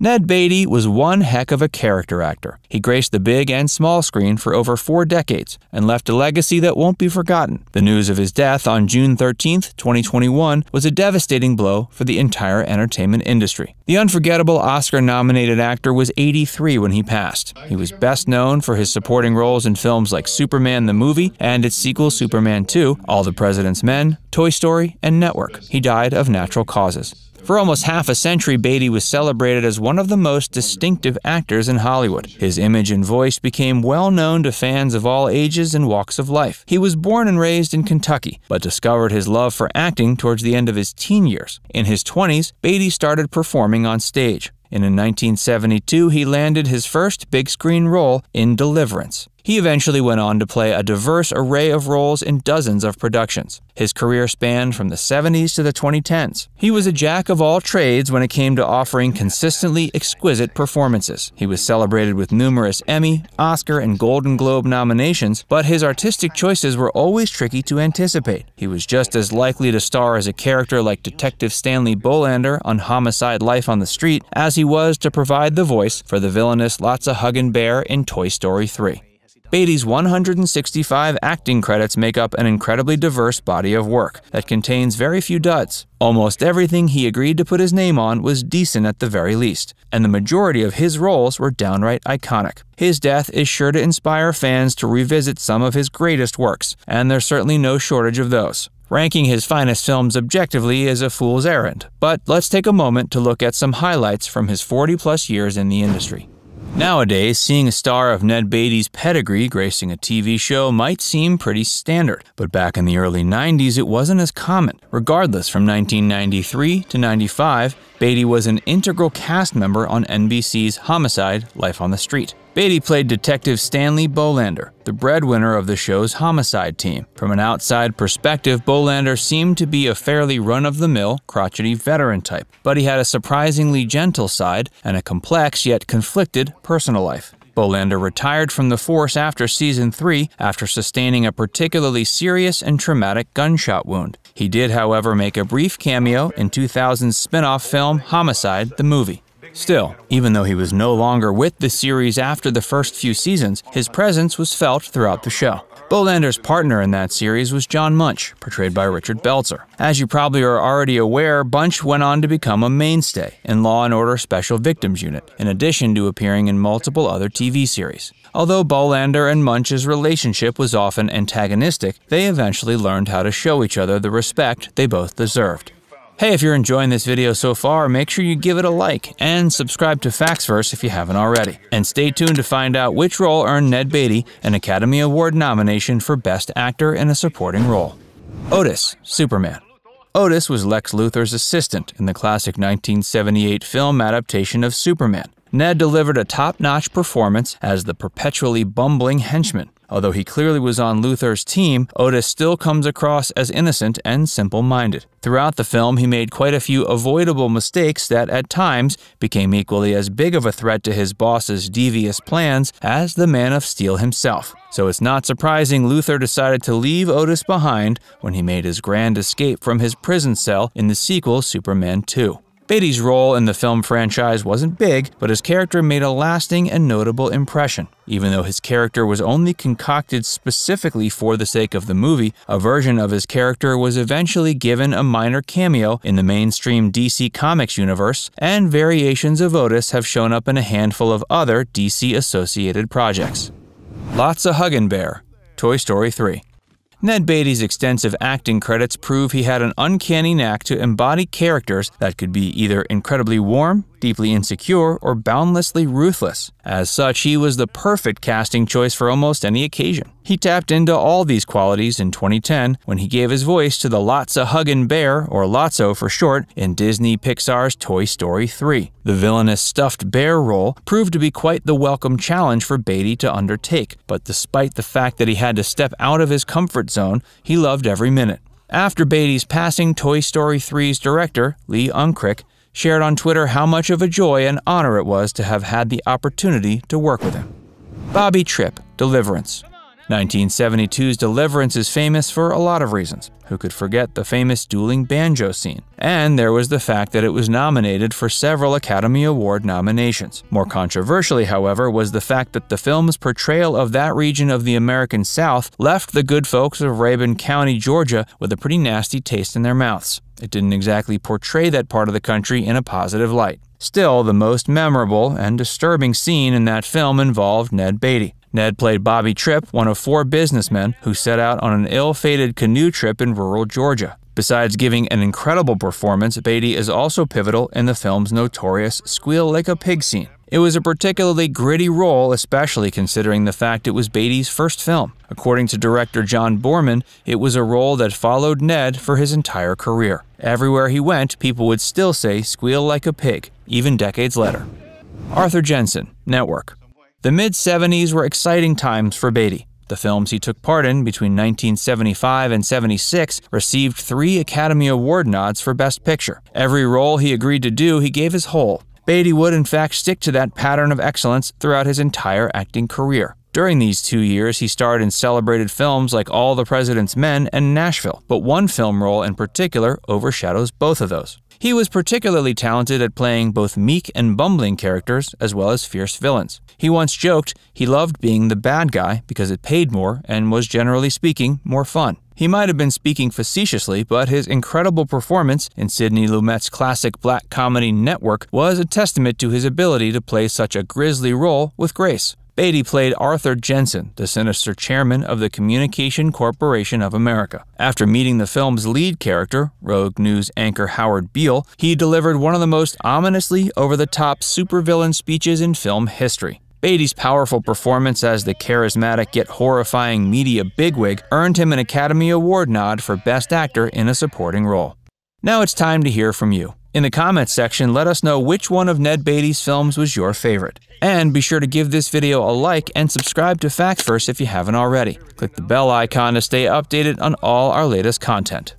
Ned Beatty was one heck of a character actor. He graced the big and small screen for over four decades and left a legacy that won't be forgotten. The news of his death on June 13, 2021, was a devastating blow for the entire entertainment industry. The unforgettable Oscar nominated actor was 83 when he passed. He was best known for his supporting roles in films like Superman the Movie and its sequel Superman 2, All the President's Men, Toy Story, and Network. He died of natural causes. For almost half a century, Beatty was celebrated as one of the most distinctive actors in Hollywood. His image and voice became well known to fans of all ages and walks of life. He was born and raised in Kentucky, but discovered his love for acting towards the end of his teen years. In his 20s, Beatty started performing on stage. And in 1972, he landed his first big screen role in Deliverance. He eventually went on to play a diverse array of roles in dozens of productions. His career spanned from the 70s to the 2010s. He was a jack of all trades when it came to offering consistently exquisite performances. He was celebrated with numerous Emmy, Oscar, and Golden Globe nominations, but his artistic choices were always tricky to anticipate. He was just as likely to star as a character like Detective Stanley Bolander on Homicide Life on the Street as he was to provide the voice for the villainous Lotsa Huggin Bear in Toy Story 3. Beatty's 165 acting credits make up an incredibly diverse body of work that contains very few duds. Almost everything he agreed to put his name on was decent at the very least, and the majority of his roles were downright iconic. His death is sure to inspire fans to revisit some of his greatest works, and there's certainly no shortage of those. Ranking his finest films objectively is a fool's errand, but let's take a moment to look at some highlights from his 40 plus years in the industry. Nowadays, seeing a star of Ned Beatty's pedigree gracing a TV show might seem pretty standard, but back in the early 90s it wasn't as common. Regardless, from 1993 to 95, Beatty was an integral cast member on NBC's Homicide Life on the Street. Beatty played Detective Stanley Bolander, the breadwinner of the show's homicide team. From an outside perspective, Bolander seemed to be a fairly run of the mill, crotchety veteran type, but he had a surprisingly gentle side and a complex yet conflicted personal life. Bolander retired from the force after season 3 after sustaining a particularly serious and traumatic gunshot wound. He did, however, make a brief cameo in 2000's spin off film Homicide, the movie. Still, even though he was no longer with the series after the first few seasons, his presence was felt throughout the show. Bolander's partner in that series was John Munch, portrayed by Richard Belzer. As you probably are already aware, Bunch went on to become a mainstay in Law & Order Special Victims Unit, in addition to appearing in multiple other TV series. Although Bolander and Munch's relationship was often antagonistic, they eventually learned how to show each other the respect they both deserved. Hey, if you're enjoying this video so far, make sure you give it a like and subscribe to FaxVerse if you haven't already. And stay tuned to find out which role earned Ned Beatty an Academy Award nomination for Best Actor in a Supporting Role. Otis, Superman. Otis was Lex Luthor's assistant in the classic 1978 film adaptation of Superman. Ned delivered a top notch performance as the perpetually bumbling henchman Although he clearly was on Luther's team, Otis still comes across as innocent and simple minded. Throughout the film, he made quite a few avoidable mistakes that at times became equally as big of a threat to his boss's devious plans as the Man of Steel himself. So it's not surprising Luther decided to leave Otis behind when he made his grand escape from his prison cell in the sequel Superman 2. Beatty's role in the film franchise wasn't big, but his character made a lasting and notable impression. Even though his character was only concocted specifically for the sake of the movie, a version of his character was eventually given a minor cameo in the mainstream DC Comics universe, and variations of Otis have shown up in a handful of other DC associated projects. Lots of Huggin' Bear, Toy Story 3. Ned Beatty's extensive acting credits prove he had an uncanny knack to embody characters that could be either incredibly warm deeply insecure, or boundlessly ruthless. As such, he was the perfect casting choice for almost any occasion. He tapped into all these qualities in 2010 when he gave his voice to the Lotsa Huggin Bear, or Lotso for short, in Disney Pixar's Toy Story 3. The villainous stuffed bear role proved to be quite the welcome challenge for Beatty to undertake, but despite the fact that he had to step out of his comfort zone, he loved every minute. After Beatty's passing, Toy Story 3's director, Lee Unkrich, shared on Twitter how much of a joy and honor it was to have had the opportunity to work with him. Bobby Tripp, Deliverance. 1972's Deliverance is famous for a lot of reasons who could forget the famous dueling banjo scene? And there was the fact that it was nominated for several Academy Award nominations. More controversially, however, was the fact that the film's portrayal of that region of the American South left the good folks of Rabun County, Georgia, with a pretty nasty taste in their mouths. It didn't exactly portray that part of the country in a positive light. Still, the most memorable and disturbing scene in that film involved Ned Beatty. Ned played Bobby Tripp, one of four businessmen who set out on an ill fated canoe trip in rural Georgia. Besides giving an incredible performance, Beatty is also pivotal in the film's notorious squeal like a pig scene. It was a particularly gritty role, especially considering the fact it was Beatty's first film. According to director John Borman, it was a role that followed Ned for his entire career. Everywhere he went, people would still say squeal like a pig, even decades later. Arthur Jensen, Network. The mid 70s were exciting times for Beatty. The films he took part in between 1975 and 76 received three Academy Award nods for Best Picture. Every role he agreed to do, he gave his whole. Beatty would, in fact, stick to that pattern of excellence throughout his entire acting career. During these two years, he starred in celebrated films like All the President's Men and Nashville, but one film role in particular overshadows both of those. He was particularly talented at playing both meek and bumbling characters as well as fierce villains. He once joked he loved being the bad guy because it paid more and was generally speaking more fun. He might have been speaking facetiously, but his incredible performance in Sidney Lumet's classic black comedy Network was a testament to his ability to play such a grisly role with grace. Beatty played Arthur Jensen, the sinister chairman of the Communication Corporation of America. After meeting the film's lead character, Rogue News anchor Howard Beale, he delivered one of the most ominously over the top supervillain speeches in film history. Beatty's powerful performance as the charismatic yet horrifying media bigwig earned him an Academy Award nod for Best Actor in a Supporting Role. Now it's time to hear from you. In the comments section, let us know which one of Ned Beatty's films was your favorite. And be sure to give this video a like and subscribe to FactFirst if you haven't already. Click the bell icon to stay updated on all our latest content.